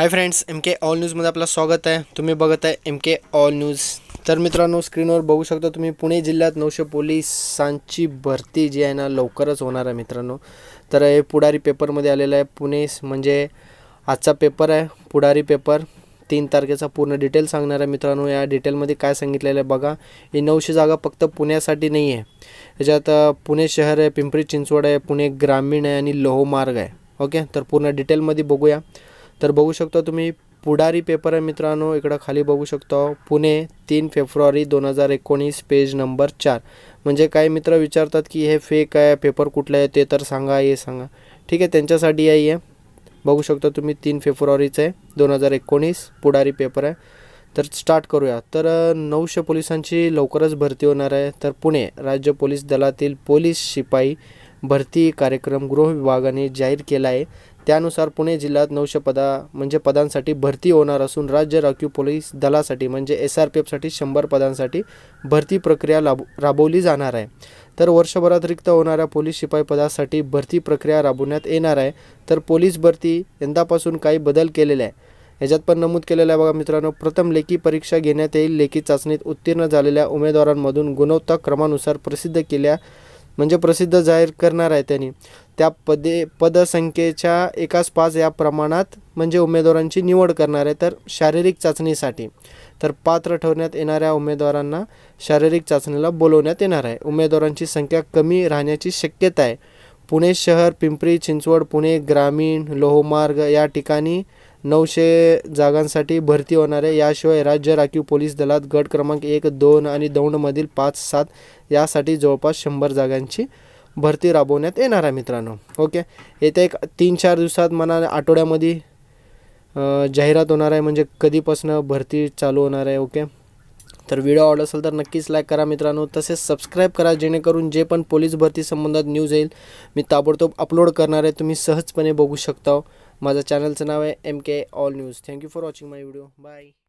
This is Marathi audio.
हाय फ्रेंड्स एम के ऑल न्यूजमध्ये आपलं स्वागत आहे तुम्ही बघत आहे एम के ऑल न्यूज तर मित्रांनो स्क्रीनवर बघू शकता तुम्ही पुणे जिल्ह्यात नऊशे पोलिसांची भरती जी आहे ना लवकरच होणार आहे मित्रांनो तर हे पुढारी पेपरमध्ये आलेलं आहे पुणे म्हणजे आजचा पेपर आहे पुढारी पेपर तीन तारखेचा पूर्ण डिटेल सांगणार आहे मित्रांनो या डिटेलमध्ये काय सांगितलेलं आहे बघा ही नऊशे जागा फक्त पुण्यासाठी नाही आहे याच्यात पुणे शहर आहे पिंपरी चिंचवड आहे पुणे ग्रामीण आहे आणि लोहमार्ग आहे ओके तर पूर्ण डिटेलमध्ये बघूया तर बघू शकता तुम्ही पुढारी पेपर आहे मित्रांनो इकडं खाली बघू शकता पुणे तीन फेब्रुवारी दोन हजार एकोणीस पेज नंबर चार म्हणजे काय मित्र विचारतात की हे फेक आहे पेपर कुठलं आहे ते तर सांगा हे सांगा ठीक आहे त्यांच्यासाठी आहे हे बघू शकता तुम्ही तीन फेब्रुवारीचं आहे दोन हजार एकोणीस पुढारी पेपर आहे तर स्टार्ट करूया तर नऊशे पोलिसांची लवकरच भरती होणार आहे तर पुणे राज्य पोलीस दलातील पोलीस शिपाई भरती कार्यक्रम गृह विभागाने जाहीर केला आहे त्यानुसार पुणे जिल्ह्यात नऊशे पदा म्हणजे पदांसाठी भरती होणार असून राज्य राखीव पोलीस दलासाठी म्हणजे एस आर पी एफसाठी शंभर पदांसाठी भरती प्रक्रिया राब राबवली जाणार आहे तर वर्षभरात रिक्त होणाऱ्या पोलीस शिपाई पदासाठी भरती प्रक्रिया राबवण्यात येणार आहे तर पोलीस भरती यंदापासून काही बदल केलेला आहे याच्यात पण नमूद केलेलं आहे बघा मित्रांनो प्रथम लेखी परीक्षा घेण्यात येईल लेखी चाचणीत उत्तीर्ण झालेल्या उमेदवारांमधून गुणवत्ता क्रमानुसार प्रसिद्ध केल्या म्हणजे प्रसिद्ध जाहीर करणार आहे त्यांनी त्या पदे पदसंख्येच्या एकाच पाच या प्रमाणात म्हणजे उमेदवारांची निवड करणार आहे तर शारीरिक चाचणीसाठी तर पात्र ठेवण्यात येणाऱ्या उमेदवारांना शारीरिक चाचणीला बोलवण्यात येणार आहे उमेदवारांची संख्या कमी राहण्याची शक्यता आहे पुणे शहर पिंपरी चिंचवड पुणे ग्रामीण लोहमार्ग या ठिकाणी नऊशे जागांसाठी भरती होणार आहे याशिवाय राज्य राखीव पोलीस दलात गट क्रमांक एक दोन आणि दौंडमधील पाच सात यासाठी जवळपास शंभर जागांची भरती राबवण्यात येणार आहे मित्रांनो ओके येत्या एक तीन चार दिवसात म्हणा आठवड्यामध्ये जाहिरात होणार आहे म्हणजे कधीपासून भरती चालू होणार आहे ओके तर व्हिडिओ आवडला असेल तर नक्कीच लाईक करा मित्रांनो तसेच सबस्क्राईब करा जेणेकरून जे पण पोलीस भरती संबंधात न्यूज येईल मी ताबडतोब अपलोड करणार आहे तुम्ही सहजपणे बघू शकता माझ्या चॅनलचं नाव आहे M K all news thank you for watching my video bye